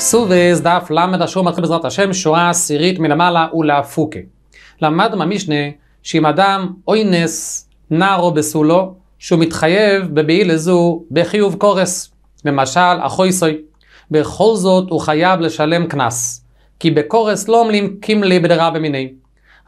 סובס, דף ל' השור מתחיל בעזרת השם, שורה עשירית מלמעלה ולהפוקה. למדנו מהמשנה שאם אדם אוינס נערו בסולו, שהוא מתחייב בבעילה לזו בחיוב קורס, למשל אחויסוי. בכל זאת הוא חייב לשלם קנס, כי בקורס לא עמלים קימלי בדרה במיני.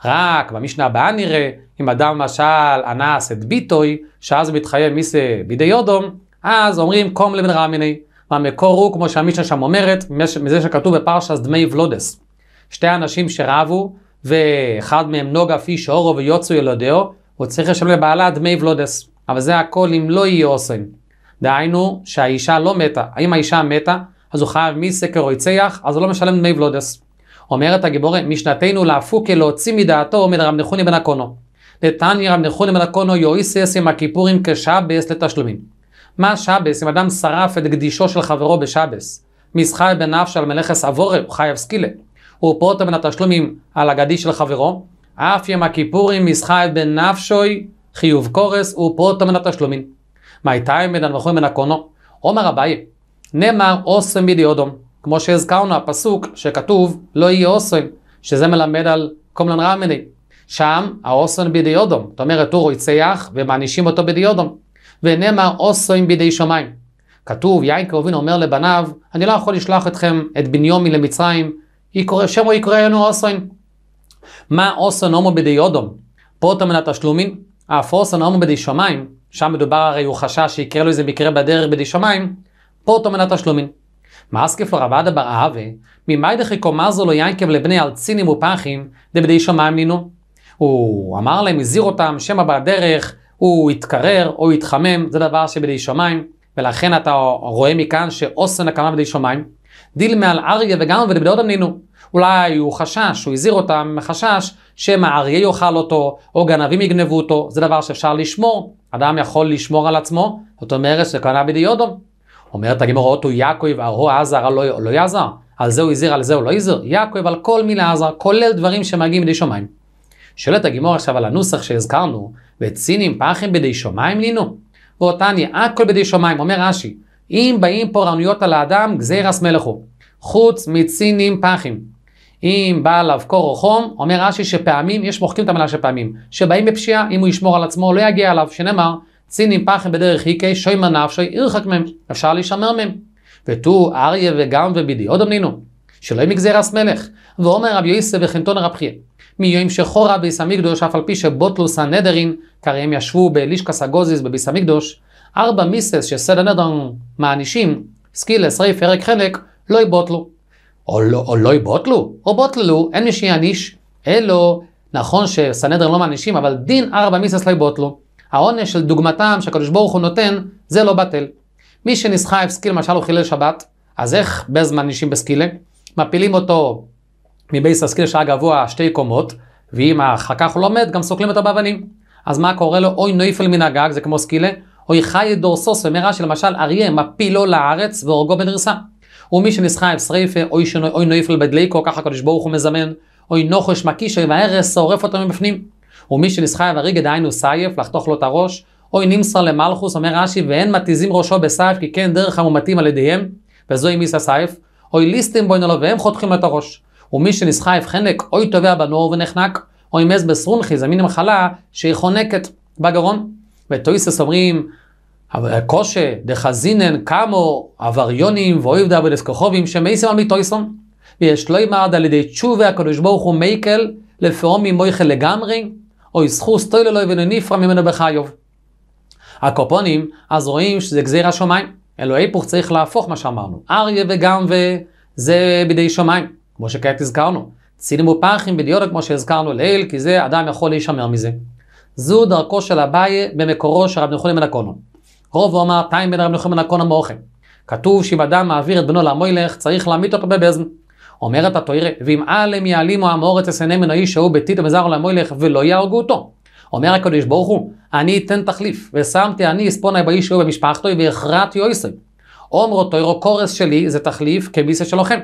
רק במשנה הבאה נראה, אם אדם למשל אנס את ביטוי, שאז הוא מתחייב זה בידי יודום, אז אומרים קומלי לבן במיני. המקור הוא, כמו שהמישה שם אומרת, מזה שכתוב בפרשס דמי ולודס. שתי אנשים שרבו, ואחד מהם נוגה פיש אורו ויוצו ילודיהו, הוא צריך לשלם לבעלה דמי ולודס. אבל זה הכל אם לא יהיה אוסן. דהיינו שהאישה לא מתה. אם האישה מתה, אז הוא חייב מסקר או יצח, אז הוא לא משלם דמי ולודס. אומרת הגיבורי, משנתנו להפוקה להוציא מדעתו רב נחוני בן הקונו. דתניא רב נחוני בן הקונו יואיסס עם הכיפורים כשבס לתשלומים. מה שבס אם אדם שרף את גדישו של חברו בשבס? מסחי בנפש על מלאכס עבורי, הוא חייב סקילה. הוא פרוטה בין התשלומים על הגדיש של חברו. אף ימה כיפורים מסחי בנפשוי חיוב קורס הוא פרוטה בין התשלומים. מה איתה אם בן מן הקונו? עומר אביי, נאמר אוסם בידי אודום. כמו שהזכרנו הפסוק שכתוב לא יהיה אוסם, שזה מלמד על קומלן רמני. שם האוסן בדיודום, זאת אומרת הוא רוצח ומענישים אותו בדיודום. ונאמר עושים בידי שמיים. כתוב, יין קרובין אומר לבניו, אני לא יכול לשלוח אתכם, את בניומי למצרים, יקרא, שמו יקרא לנו עושים. מה עושים הומו בידי אודום? פרוטו מן התשלומין? אף עושים הומו בידי שמיים, שם מדובר הרי הוא חשש שיקרה לו איזה מקרה בדרך בידי שמיים, פרוטו מן התשלומין. התשלומים. מאסקף לרבדה אהבה, ממאי דחיקו מזו לו לא יעקב לבני אלצינים ופחים, דבדי שמיים נינו. הוא אמר להם, הזהיר אותם, שמא בדרך, הוא יתקרר או יתחמם, זה דבר שבדי שמיים, ולכן אתה רואה מכאן שאוסן הקמה בדי שמיים. דיל מעל אריה וגם עובד בדעות נינו. אולי הוא חשש, הוא הזהיר אותם מחשש שמא אריה יאכל אותו, או גנבים יגנבו אותו, זה דבר שאפשר לשמור. אדם יכול לשמור על עצמו, זאת אומרת שקנה בדיודום. אומרת הגמרא אותו יעקב, ארו עזר, לא, לא יעזר. על זה הוא הזהיר, על זה הוא לא הזהיר. יעקב על כל מילה עזר, כולל דברים שמגיעים מדי שמיים. שואלת הגימור עכשיו על הנוסח שהזכרנו, וצינים פחים בידי שמיים לינו. ואותני הכל בידי שמיים, אומר רש"י, אם באים פורענויות על האדם, גזירס מלך הוא, חוץ מצינים פחים. אם בא עליו קור או חום, אומר רש"י שפעמים, יש מוחקים את המילה של פעמים, שבאים בפשיעה, אם הוא ישמור על עצמו, לא יגיע אליו, שנאמר, צינים פחים בדרך היקי, שוי מנף, שוי ירחק מהם, אפשר להישמר מהם. ותו אריה וגם ובידי, עוד אמנינו, שלא יהיה מגזירס מלך. ואומר רבי יוסף וחנטון רב חייה, מיום שחורה ביס המקדוש, אף על פי שבוטלוס הנדרין, כרי הם ישבו בלישקס הגוזיס בביס המקדוש, ארבע מיסס שסד הנדרין מענישים, סקילס, רייף, פרק חנק, לא יבוטלו. או לא, או לא יבוטלו, או בוטלו, אין מי שיעניש, אלו, נכון שסנהדרין לא מענישים, אבל דין ארבע מיסס לא יבוטלו. העונש של דוגמתם שהקדוש ברוך הוא נותן, זה לא בטל. מי שנסחף סקיל, למשל הוא חילל שבת, אז איך בזמן נשים בסקילה? מפילים אותו מבייס הסקיל שהיה גבוה שתי קומות, ואם אחר כך הוא לא מת, גם סוקלים אותו באבנים. אז מה קורה לו? אוי נויפל מן הגג, זה כמו סקילה, אוי חי דורסוס, אומר שלמשל אריה מפילו לארץ והורגו בדריסה. ומי שנסחה עם שריפה, אוי, שנוי, אוי נויפל בדליקו, ככה הקדוש ברוך הוא מזמן, אוי נוחש מקיש מקישו, וההרס שורף אותו מבפנים. ומי שנסחה עם הריגה דהיינו סייף, לחתוך לו את הראש, אוי נמסר למלכוס, אומר רש"י, ואין מתיזים ראשו בסייף, כי כן דרך המומתים על ידיהם, וזוהי מיסה סייף, אוי ליסטים בוינו לו, והם חותכים לו את הראש. ומי שנסחף חנק, אוי טובע בנור ונחנק, או אם עז בסרונחי זה מין מחלה שהיא חונקת בגרון. וטויסס אומרים, קושה, דחזינן, קמו, עבריונים, דאבו ודסקוכובים, שמייסים על מיטויסון. ויש לא ימרד על ידי תשובה, הקדוש ברוך הוא מייקל, לפעום ממויכל לגמרי, או יסחו סטוי ללוי ונפרע ממנו בחיוב. הקופונים, אז רואים שזה גזיר השמיים. אלוהי פוך צריך להפוך מה שאמרנו. אריה וגם וזה בידי שמיים. כמו שכעת הזכרנו. צילים ופחים בדיודו כמו שהזכרנו לעיל, כי זה אדם יכול להישמר מזה. זו דרכו של אביי במקורו של רב נחולים בן הקונו. רוב הוא אמר, תיים בן רב נחולים בן הקונו מאוכל. כתוב שאם אדם מעביר את בנו למוילך, צריך להמית אותו בבזן. אומרת התוירה, ואם עלם יעלימו עם האורץ יסנה מן האיש ההוא בתיתו וזרו למוילך, ולא יהרגו אותו. אומר הקדוש ברוך הוא, אני אתן תחליף, ושמתי אני אספונה באיש שהוא במשפחתו, והכרעתי אויסוי. אומרו תוירו, קורס שלי זה תחליף כמיסה של לוחם.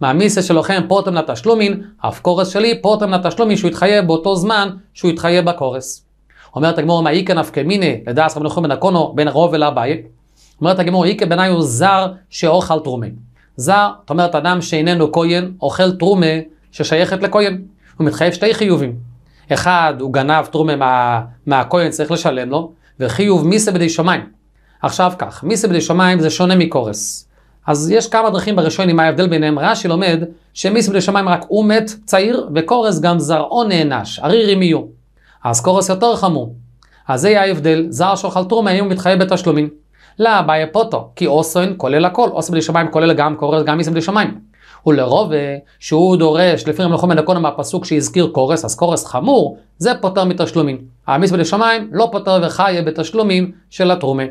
מהמיסה שלוחם פורטם לתשלומין, אף קורס שלי פורטם לתשלומין שהוא יתחייב באותו זמן שהוא יתחייב בקורס. אומרת הגמור, מה איכא נפקא מיניה, לדעת רבי נחמן בן הקונו, בין הרוב אל אביי. אומרת הגמור, איכא בעיניי הוא זר שאוכל תרומה. זר, זאת אומרת, אדם שאיננו כהן, אוכל תרומה ששייכת לכהן. הוא מתחייב שתי חיובים. אחד, הוא גנב תרומה מה, מהכהן, צריך לשלם לו, וחיוב מיסה בדי שמיים. עכשיו כך, מיסה בדי שמיים זה שונה מקורס. אז יש כמה דרכים בראשונים, מה ההבדל ביניהם. רש"י לומד שמיס בני שמיים רק הוא מת צעיר, וקורס גם זרעו נענש, ערירים יהיו. אז קורס יותר חמור. אז זה יהיה ההבדל, זר שאוכל תרומה אם הוא מתחייב בתשלומים. לא, ביה פוטו, כי אוסן כולל הכל, אוסן שמיים כולל גם קורס, גם מיס בני שמיים. ולרוב שהוא דורש, לפי רמלכו מנקונה מהפסוק שהזכיר קורס, אז קורס חמור, זה פוטר מתשלומים. בני שמיים לא פוטר וחיה בתשלומים של התרומה.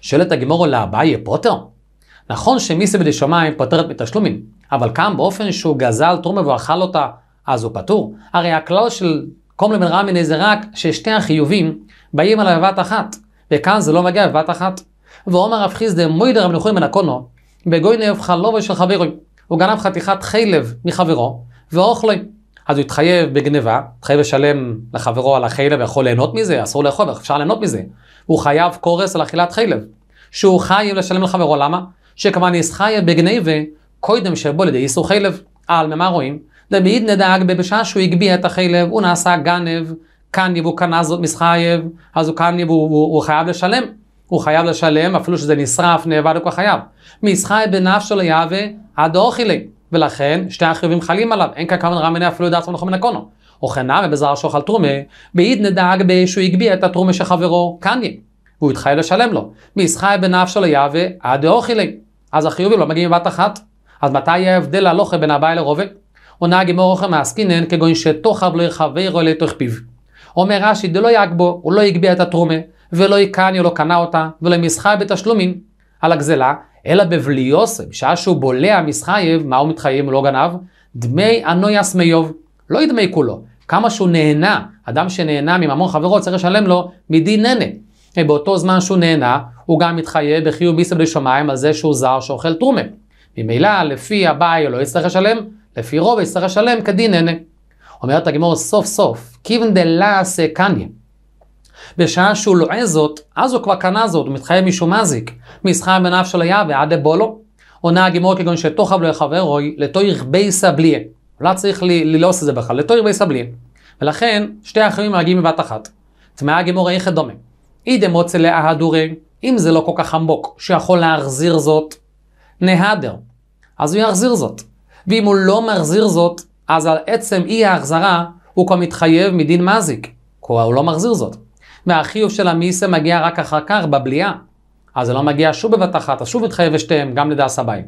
שואלת הגמור, לאביי פוטר? נכון שמיסה בדשמיים פוטרת מתשלומים, אבל כאן באופן שהוא גזל תרומה ואכל אותה, אז הוא פטור. הרי הכלל של קומלה בן רמיני זה רק ששתי החיובים באים עליו בבת אחת, וכאן זה לא מגיע בבת אחת. ועומר רב חיסדה מוידר רב נחויים בן הקונו, נאב חלובי של חברוי. הוא גנב חתיכת חלב מחברו, ואוכלוי. אז הוא התחייב בגניבה, התחייב לשלם לחברו על החלב, יכול ליהנות מזה, אסור לאכול, אפשר ליהנות מזה. הוא חייב קורס על אכילת חלב, שהוא חייב לשלם לחברו, למה? שכמובן יש ישחיה בגניבה קודם שבו לידי איסור חלב. על ממה רואים? דמיד נדאג בבשעה שהוא הגביה את החלב, הוא נעשה גנב, קניב הוא קנה זאת מסחייב, אז הוא קניב הוא, הוא, הוא חייב לשלם. הוא חייב לשלם אפילו שזה נשרף, נאבד, הוא כבר חייב. מסחייב בנפשו ליהווה עד אוכילי, ולכן שתי החיובים חלים עליו, אין כאן כמה רמיני אפילו דעת מלאכו מן הקונו. וכנה בזר שאוכל תרומה, בעיד נדאג שהוא הגביה את התרומה של חברו קניה, והוא התחייב לשלם לו. מסחייב בנפשו ליהווה עד אוכילי. אז החיובים לא מגיעים בבת אחת. אז מתי יהיה ההבדל הלוכה בין אביי לרובה? עונה גמור אוכל מעסקינן כגון שתוכב לא יחברו לתוך פיו. אומר רש"י דלא יגבו, הוא לא יגביה את התרומה, ולא יקני ולא קנה אותה, ולא מסחר בתשלומים על הגזלה, אלא בבליוסה, בשעה שהוא בולע מסחייב, מה הוא מתחייב לא גנב? דמי אנויס מיוב, לא ידמי כולו, כמה שהוא נהנה, אדם שנהנה מממון חברו צריך לשלם לו מדין ננה. באותו זמן שהוא נהנה, הוא גם מתחייב בחיוב מסבלי שמיים על זה שהוא זר שאוכל תרומה. ממילא, לפי הבעיה לא יצטרך לשלם, לפי רוב יצטרך לשלם כדין הנה. אומרת הגמור סוף סוף, כיוון דלה עשה קניה. בשעה שהוא לועה זאת, אז הוא כבר קנה זאת, הוא מתחייב משום מזיק, מסחר בנף של היה ועד אבולו. עונה הגמור כגון שתוכב לא יחברוי, לתו ירבי סבליה. לא צריך ללעוס לא את זה בכלל, לתו ירבי סבליה. ולכן, שתי האחרים מגיעים בבת אחת. טמאה הגמור איכא דומה. אי דמוצא לאהדורי, אם זה לא כל כך עמוק, שיכול להחזיר זאת, נהדר. אז הוא יחזיר זאת. ואם הוא לא מחזיר זאת, אז על עצם אי ההחזרה, הוא כבר מתחייב מדין מזיק. כלומר, הוא לא מחזיר זאת. והחיוב של המיסה מגיע רק אחר כך בבליעה. אז זה לא מגיע שוב בבת אחת, אז שוב מתחייב לשתיהם, גם לדס הבאי.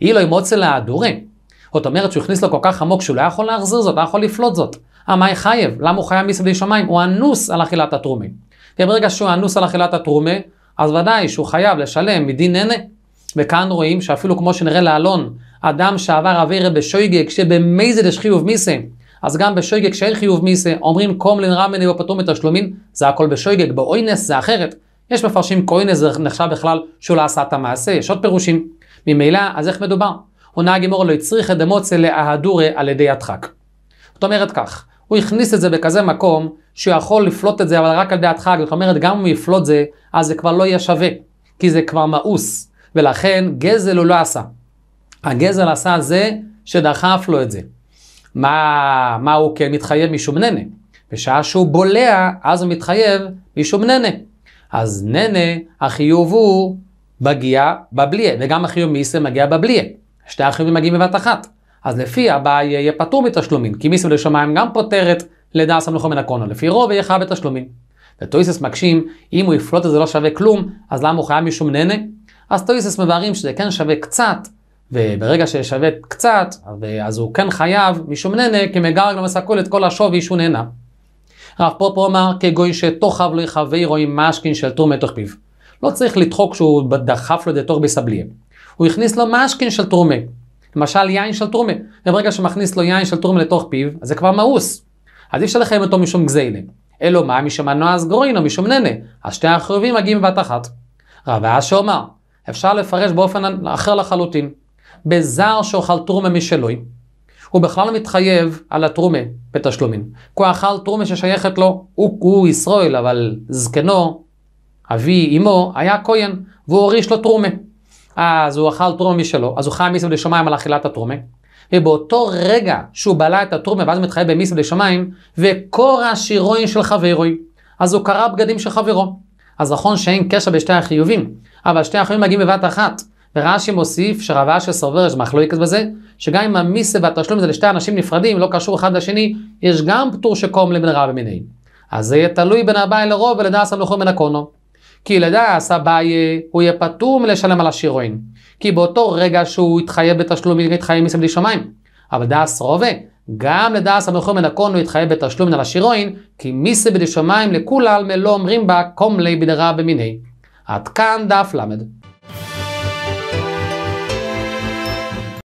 אילו אם מוצא ההדורי. זאת אומרת שהוא הכניס לו כל כך עמוק שהוא לא יכול להחזיר זאת, לא יכול לפלוט זאת. המאי חייב, למה הוא חייב מסביב שמיים? הוא אנוס על אכילת התרומה. כי ברגע שהוא אנוס על אכילת התרומה, אז ודאי שהוא חייב לשלם מדין ננה. וכאן רואים שאפילו כמו שנראה לאלון, אדם שעבר עבירה בשויגה כשבמייזה יש חיוב מיסה, אז גם בשויגה כשאין חיוב מיסה, אומרים קומלין רמני ופטור מתשלומין, זה הכל בשויגה, באוינס זה אחרת. יש מפרשים קוינס זה נחשב בכלל שהוא לא עשה את המעשה, יש עוד פירושים. ממילא, אז איך מדובר? הוא נהג אמור לא הצריך את דמוצה לאהדורה על ידי הדחק. זאת אומרת כך, הוא הכניס את זה בכזה מקום, שיכול לפלוט את זה, אבל רק על דעתך, זאת אומרת, גם אם הוא יפלוט זה, אז זה כבר לא יהיה שווה, כי זה כבר מאוס, ולכן גזל הוא לא עשה. הגזל עשה זה שדחף לו את זה. מה, מה הוא כן מתחייב משום ננה? בשעה שהוא בולע, אז הוא מתחייב משום ננה. אז ננה, החיוב הוא מגיע בבליה, וגם החיוב מיסר מגיע בבליה. שתי החיובים מגיעים בבת אחת. אז לפי הבעיה יהיה פטור מתשלומים, כי מיסר לשמיים גם פוטרת לדע שם מן הקונו, לפי רוב יהיה חייב בתשלומים. וטויסס מקשים, אם הוא יפלוט את זה לא שווה כלום, אז למה הוא חייב משום ננה? אז טויסס מבהרים שזה כן שווה קצת, וברגע ששווה קצת, אז הוא כן חייב משום ננה, כמגרג למסכול את כל השווי שהוא נהנה. רב פופו אמר, כגוי שתוכב לא יחווה רואים משקין של טור מתוך פיו. לא צריך לדחוק שהוא דחף לו את זה תוך בסבליה. הוא הכניס לו משקין של תרומה. למשל יין של תרומה. וברגע שמכניס לו יין של תרומה לתוך פיו, אז זה כבר מאוס. אז אי אפשר לחייב אותו משום גזיינה. אלו מה משום הנועז גרוין או משום ננה, אז שתי החיובים מגיעים בבת אחת. רב אשר אומר, אפשר לפרש באופן אחר לחלוטין. בזר שאוכל תרומה משלוי, הוא בכלל מתחייב על התרומה בתשלומים. כי הוא אכל תרומה ששייכת לו, הוא, הוא ישראל, אבל זקנו, אבי, אמו, היה כהן, והוא הוריש לו תרומה. אז הוא אכל תרומה משלו, אז הוא חי מסביב לשמיים על אכילת התרומה. ובאותו רגע שהוא בלע את הטורמה ואז מתחייב במיס דשמיים, וקורע שירוין של חברוי, אז הוא קרע בגדים של חברו. אז נכון שאין קשר בשתי החיובים, אבל שתי החיובים מגיעים בבת אחת. ורש"י מוסיף שרב אשר סובר יש מחלוקת בזה, שגם אם המיסה והתשלום זה לשתי אנשים נפרדים, לא קשור אחד לשני, יש גם פטור שקום לבן רב מיניהם. אז זה יהיה תלוי בין אביי לרוב ולדעס המלוכו מן הקונו. כי לדעס אביי הוא יהיה פטור מלשלם על השירואין. כי באותו רגע שהוא התחייב בתשלום, התחייב מסביב לשמיים. אבל דאס רובה, גם לדאס המכור מנקון הוא התחייב בתשלום על השירואין, כי מיסי בדי שמיים לכולל מלא אומרים בה קום לי בדרה במיני. עד כאן דף למד.